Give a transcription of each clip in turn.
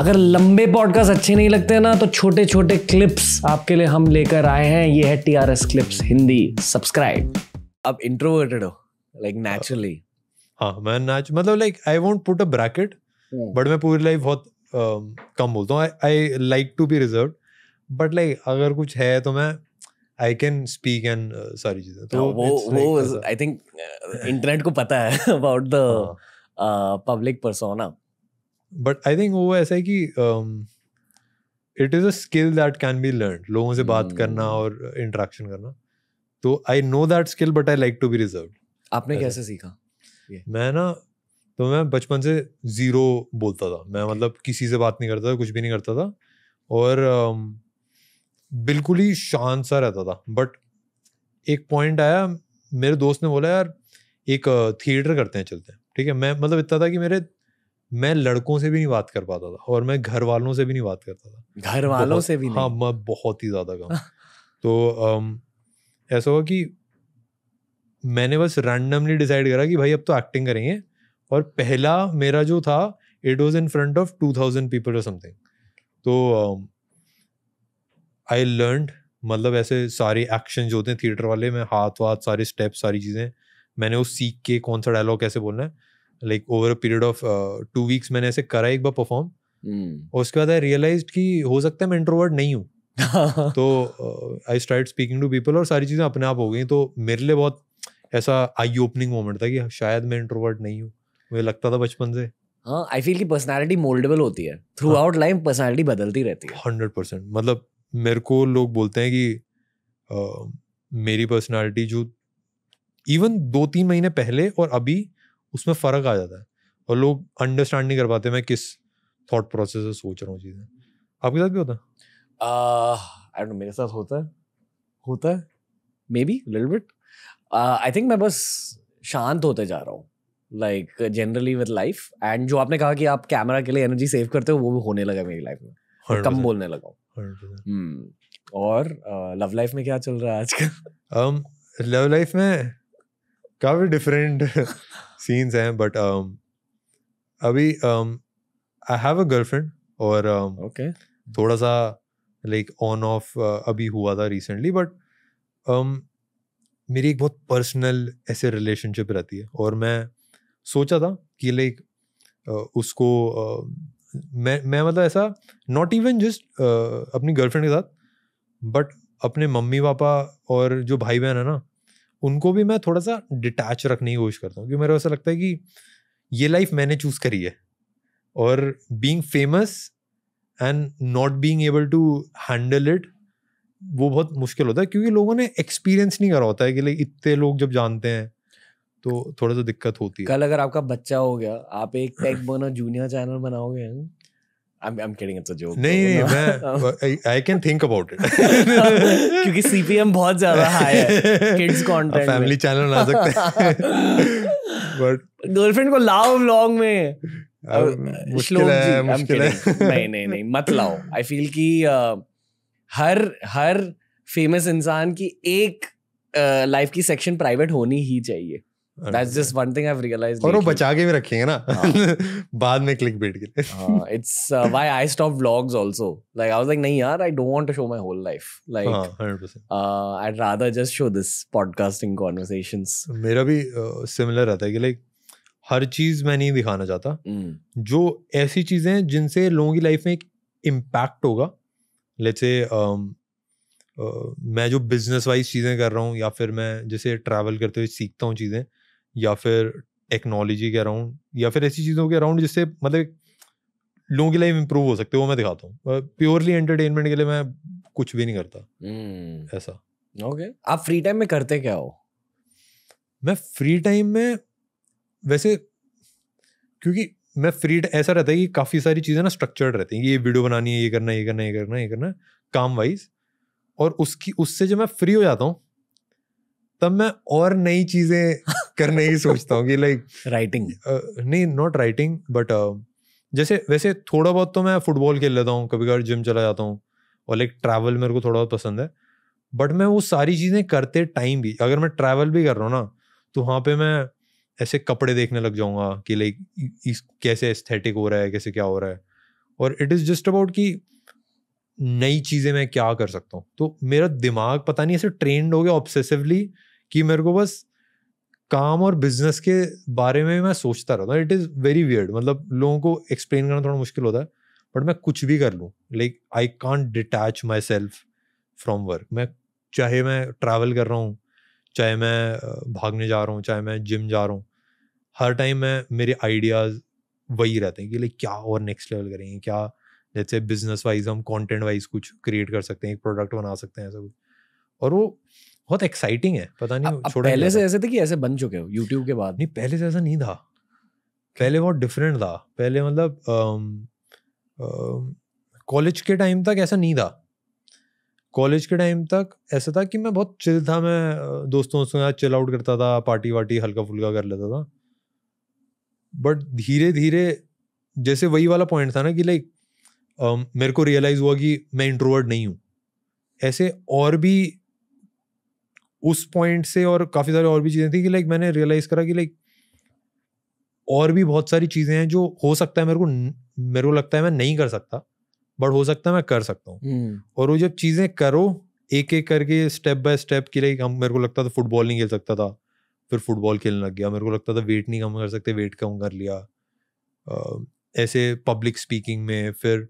अगर लंबे पॉडकास्ट अच्छे नहीं लगते ना तो छोटे छोटे क्लिप्स आपके लिए हम लेकर आए हैं ये है T R S clips Hindi subscribe अब इंट्रोवर्टेड हो लाइक नेचुरली हाँ मैं नेच मतलब like I want put a bracket but मैं पूरी लाइफ बहुत um, कम बोलता हूँ I like to be reserve but like अगर कुछ है तो मैं आई कैन स्पीक एंड सारी चीजें तो, तो वो वो आई थिंक इंटरनेट को पता है about the public persona but I think वो ऐसा है कि it is a skill that can be learn लोगों से बात करना hmm. और इंट्रैक्शन करना तो I know that skill but I like to be reserve आपने कैसे सीखा मैं ना तो मैं बचपन से ज़ीरो बोलता था मैं मतलब किसी से बात नहीं करता था कुछ भी नहीं करता था और um, बिल्कुल ही शांत सा रहता था बट एक पॉइंट आया मेरे दोस्त ने बोला यार एक थिएटर uh, करते हैं चलते हैं ठीक है मैं मतलब इतना था कि मेरे मैं लड़कों से भी नहीं बात कर पाता था और मैं घर वालों से भी नहीं बात करता था घर वालों से भी हाँ मैं बहुत ही ज़्यादा कम तो ऐसा हुआ कि मैंने बस रैंडमली डिसाइड करा कि भाई अब तो एक्टिंग करेंगे और पहला मेरा जो था it was in front of two thousand people और समथिंग तो आई लर्न मतलब ऐसे सारे एक्शन जो होते हैं थिएटर वाले में हाथ वाथ सारे स्टेप सारी चीज़ें मैंने वो सीख के कौन सा डायलॉग कैसे बोलना है like over a period of two weeks मैंने ऐसे करा एक बार परफॉर्म हम्म। और उसके बाद आई रियलाइज कि हो सकता है मैं इंट्रोवर्ड नहीं हूँ तो I start speaking to people और सारी चीज़ें अपने आप हो गई तो मेरे लिए बहुत ऐसा आई ओपनिंग मोमेंट था कि शायद मैं इंट्रोवर्ड नहीं हूँ मुझे लगता था बचपन से हाँ आई फील की पर्सनैलिटी मोल्डेबल होती है थ्रू आउट लाइफ पर्सनैलिटी बदलती रहती है हंड्रेड परसेंट मतलब मेरे को लोग बोलते हैं कि आ, uh, मेरी पर्सनैलिटी जो इवन दो तीन महीने पहले और अभी उसमें फ़र्क आ जाता है और लोग अंडरस्टैंड नहीं कर पाते मैं किस थॉट प्रोसेस से सोच रहा हूँ चीज़ें आपके साथ भी होता है uh, मेरे साथ होता है होता है maybe little bit I think मैं बस शांत होते जा रहा हूँ like generally with life and जो आपने कहा कि आप कैमरा के लिए एनर्जी सेव करते हो वो भी होने लगा मेरी लाइफ में कम बोलने लगा हूँ हम्म, और लव लाइफ में क्या चल रहा है आजकल लव um, लाइफ में काफी डिफरेंट सीन्स हैं बट um, अभी आई हैव अ गर्लफ्रेंड और um, okay. थोड़ा सा लाइक ऑन ऑफ अभी हुआ था रिसेंटली बट um, मेरी एक बहुत पर्सनल ऐसे रिलेशनशिप रहती है और मैं सोचा था कि लाइक उसको मैं मैं मतलब ऐसा नॉट इवन जस्ट अपनी गर्लफ्रेंड के साथ बट अपने मम्मी पापा और जो भाई बहन है ना उनको भी मैं थोड़ा सा डिटैच रखने की कोशिश करता हूँ क्योंकि मेरे ऐसा लगता है कि ये लाइफ मैंने चूज करी है और being famous and not being able to handle it वो बहुत मुश्किल होता है क्योंकि लोगों ने एक्सपीरियंस नहीं करा होता है कि लाइक इतने लोग जब जानते हैं तो थोड़ा सा दिक्कत होती है कल अगर आपका बच्चा हो गया आप एक टेक बर्नर जूनियर चैनल बनाओगे I'm, I'm kidding, it's a joke. नहीं नहीं मैं I can think about it. क्योंकि CPM बहुत ज़्यादा high है kids content में. Family channel ना सकते. But girlfriend को लाओ vlog में. मुश्किल है मुश्किल है. नहीं नहीं नहीं मत लाओ. I feel कि हर हर फेमस इंसान की एक लाइफ की सेक्शन प्राइवेट होनी ही चाहिए. That's just one thing I have realised और वो बचा के भी रखेंगे ना हाँ। बाद में क्लिक बेट के लिए it's why I stop vlogs also like I was like नहीं यार I don't want to show my whole life like 100% I rather just show this podcasting conversations मेरा भी सिमिलर uh, रहता है कि लाइक हर चीज मैं नहीं दिखाना चाहता mm. जो ऐसी चीजें हैं जिनसे लोगों की लाइफ में एक इम्पैक्ट होगा लेट्स से um, uh, मैं जो बिजनेस वाइज चीज़ें कर रहा हूँ या फिर मैं जैसे ट्रैवल करते हुए सीखता हूँ चीज़ें mm. या फिर टेक्नोलॉजी के अराउंड या फिर ऐसी चीज़ों के अराउंड जिससे मतलब लोगों की लाइफ इंप्रूव हो सकते है वो मैं दिखाता हूँ प्योरली एंटरटेनमेंट के लिए मैं कुछ भी नहीं करता hmm. ऐसा ओके okay. आप फ्री टाइम में करते क्या हो मैं फ्री टाइम में वैसे क्योंकि मैं फ्री ऐसा रहता है कि काफ़ी सारी चीज़ें ना स्ट्रक्चर्ड रहती हैं ये वीडियो बनानी है ये करना ये करना ये करना ये करना काम वाइज और उसकी उससे जब मैं फ्री हो जाता हूँ तब मैं और नई चीजें करने की सोचता हूँ कि लाइक राइटिंग नहीं नॉट राइटिंग बट जैसे वैसे थोड़ा बहुत तो मैं फुटबॉल खेल लेता हूँ कभी कभी जिम चला जाता हूँ और लाइक ट्रैवल मेरे को थोड़ा बहुत पसंद है बट मैं वो सारी चीज़ें करते टाइम भी अगर मैं ट्रैवल भी कर रहा हूँ ना तो वहाँ पे मैं ऐसे कपड़े देखने लग जाऊँगा कि लाइक कैसे एस्थेटिक हो रहा है कैसे क्या हो रहा है और इट इज़ जस्ट अबाउट कि नई चीज़ें मैं क्या कर सकता हूँ तो मेरा दिमाग पता नहीं ऐसे ट्रेंड हो गया ऑब्सेसिवली कि मेरे को बस काम और बिजनेस के बारे में मैं सोचता रहता हूँ इट इज़ वेरी वियर्ड मतलब लोगों को एक्सप्लेन करना थोड़ा मुश्किल होता है बट मैं कुछ भी कर लूँ like I can't detach myself from work मैं चाहे मैं ट्रैवल कर रहा हूँ चाहे मैं भागने जा रहा हूँ चाहे मैं जिम जा रहा हूँ हर टाइम मैं मेरे आइडियाज़ वही रहते हैं कि लाइक क्या और नेक्स्ट लेवल करेंगे क्या जैसे बिजनेस वाइज हम कॉन्टेंट वाइज कुछ क्रिएट कर सकते हैं एक प्रोडक्ट बना सकते हैं ऐसा कुछ और वो बहुत एक्साइटिंग है पता नहीं आ, छोड़ा पहले से ऐसे थे कि ऐसे बन चुके हो यूट्यूब के बाद नहीं पहले से ऐसा नहीं था पहले बहुत डिफरेंट था पहले मतलब कॉलेज के टाइम तक ऐसा नहीं था कॉलेज के टाइम तक ऐसा था कि मैं बहुत चिल था मैं दोस्तों के साथ चिल आउट करता था पार्टी वार्टी हल्का फुल्का कर लेता था बट धीरे धीरे जैसे वही वाला पॉइंट था ना कि लाइक मेरे को रियलाइज़ हुआ कि मैं इंट्रोवर्ड नहीं हूँ ऐसे और भी उस पॉइंट से और काफ़ी सारी और भी चीज़ें थी कि लाइक मैंने रियलाइज़ करा कि लाइक और भी बहुत सारी चीज़ें हैं जो हो सकता है मेरे को मेरे को लगता है मैं नहीं कर सकता बट हो सकता है मैं कर सकता हूँ हम्म। और वो जब चीज़ें करो एक एक करके स्टेप बाय स्टेप कि लाइक हम मेरे को लगता था फुटबॉल नहीं खेल सकता था फिर फुटबॉल खेलने लग गया मेरे को लगता था वेट नहीं कम कर सकते वेट कम कर लिया ऐसे पब्लिक स्पीकिंग में फिर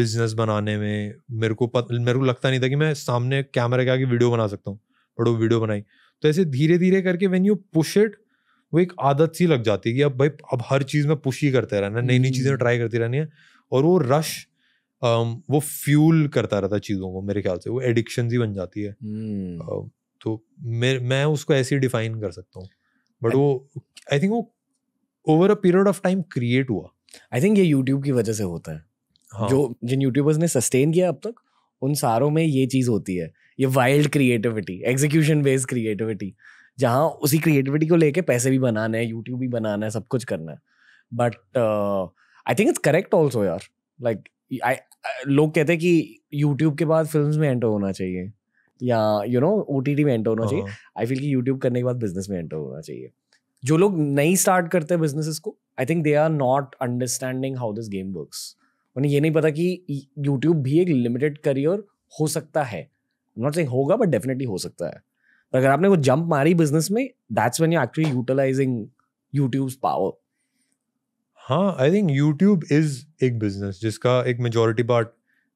बिजनेस बनाने में मेरे को पत, मेरे को लगता नहीं था कि मैं सामने कैमरा के आगे वीडियो बना सकता हूँ बट वो वीडियो बनाई तो ऐसे धीरे धीरे करके वेन यू पुश इट वो एक आदत सी लग जाती है कि अब भाई अब हर चीज़ में पुश ही करते रहना नई नई चीज़ें ट्राई करती रहनी है और वो रश um, वो फ्यूल करता रहता चीज़ों को मेरे ख्याल से वो एडिक्शन ही बन जाती है हम्म। तो मैं उसको ऐसे ही डिफाइन कर सकता हूँ बट वो आई थिंक वो over a period of time create हुआ आई थिंक ये यूट्यूब की वजह से होता है हाँ. जो जिन यूट्यूबर्स ने सस्टेन किया अब तक उन सारों में ये चीज़ होती है ये wild creativity execution based creativity जहाँ उसी क्रिएटिविटी को लेके पैसे भी बनाने हैं यूट्यूब भी बनाना है सब कुछ करना है but I think it's correct also यार लाइक आई लोग कहते हैं कि यूट्यूब के बाद फिल्म में एंटर होना चाहिए या you know O T T में एंटर होना चाहिए आई हाँ। फील कि यूट्यूब करने के बाद बिजनेस में एंटर होना चाहिए जो लोग नई स्टार्ट करते हैं बिजनेस को I think they are not understanding how this game works उन्हें ये नहीं पता कि यूट्यूब भी एक लिमिटेड करियर हो सकता है नॉट से होगा बट डेफिनेटली हो सकता है तो अगर आपने वो जंप मारी बिजनेस में that's when you actually utilising YouTube power हाँ आई थिंक यूट्यूब इज एक बिजनेस जिसका एक मेजोरिटी पार्ट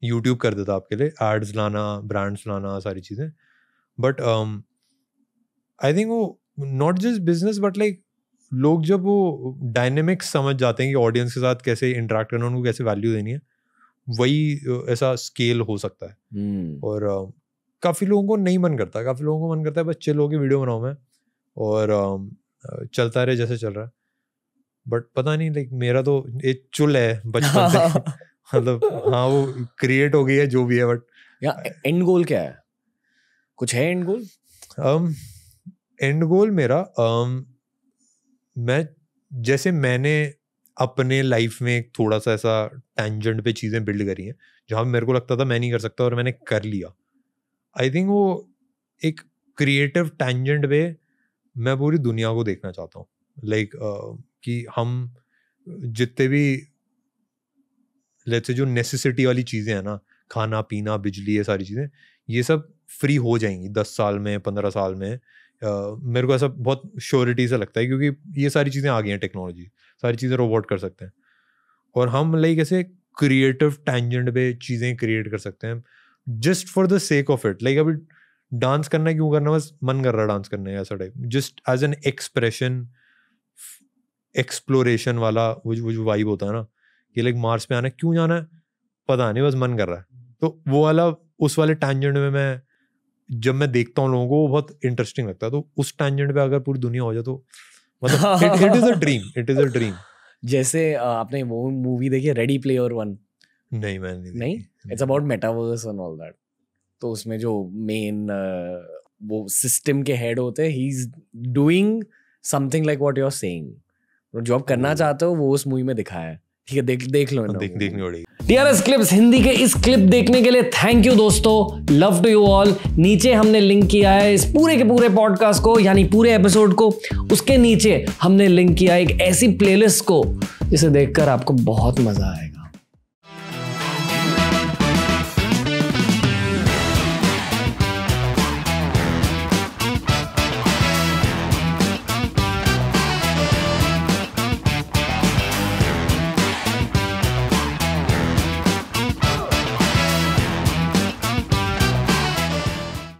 यूट्यूब कर देता आपके लिए एड्स लाना ब्रांड्स लाना सारी चीज़ें बट आई थिंक वो not just business but like लोग जब वो डायनेमिक्स समझ जाते हैं कि ऑडियंस के साथ कैसे इंटरेक्ट करना उनको कैसे वैल्यू देनी है वही ऐसा स्केल हो सकता है hmm. और uh, काफ़ी लोगों को नहीं मन करता काफ़ी लोगों को मन करता है बस चिल होकर वीडियो बनाऊँ मैं और चलता रहे जैसे चल रहा है बट पता नहीं लाइक मेरा तो एक चुल है बचपन से मतलब हाँ वो क्रिएट हो गई है जो भी है बट यहाँ एंड गोल क्या है कुछ है एंड गोल एंड गोल मेरा um, मैं जैसे मैंने अपने लाइफ में थोड़ा सा ऐसा टेंजेंट पे चीज़ें बिल्ड करी हैं जहाँ मेरे को लगता था मैं नहीं कर सकता और मैंने कर लिया आई थिंक वो एक क्रिएटिव टेंजेंट वे मैं पूरी दुनिया को देखना चाहता हूँ लाइक like, uh, कि हम जितने भी लेट्स जो नेसेसिटी वाली चीज़ें हैं ना खाना पीना बिजली ये सारी चीज़ें ये सब फ्री हो जाएंगी दस साल में पंद्रह साल में Uh, मेरे को ऐसा बहुत श्योरिटी से लगता है क्योंकि ये सारी चीज़ें आ गई हैं टेक्नोलॉजी सारी चीज़ें रोबोट कर सकते हैं और हम लाइक ऐसे क्रिएटिव टेंजेंट पे चीज़ें क्रिएट कर सकते हैं just for the sake of it like अभी डांस करना क्यों करना बस मन कर रहा डांस करने ऐसा type just as an expression exploration वाला वो जो वाइब होता है ना कि लाइक मार्स पे आना क्यों जाना है पता नहीं बस मन कर रहा है तो वो वाला उस वाले टैंजेंट में मैं जब मैं देखता हूँ लोगों को वो बहुत इंटरेस्टिंग लगता है तो उस टैंजेंट पे अगर पूरी दुनिया हो जाए तो मतलब it is a dream it is a dream जैसे आपने वो मूवी देखी रेडी प्लेयर वन नहीं मैंने नहीं it's about metaverse and all that तो उसमें जो मेन uh, वो सिस्टम के हेड होते हैं ही is doing something like what you are saying जो आप करना hmm. चाहते हो वो उस मूवी में दिखाया है ठीक है देख देख लो हाँ, देख देखनी पड़ेगी क्लिप्स हिंदी के इस क्लिप देखने के लिए थैंक यू दोस्तों लव टू यू ऑल नीचे हमने लिंक किया है इस पूरे के पूरे पॉडकास्ट को यानी पूरे एपिसोड को उसके नीचे हमने लिंक किया एक ऐसी प्लेलिस्ट को जिसे देखकर आपको बहुत मजा आएगा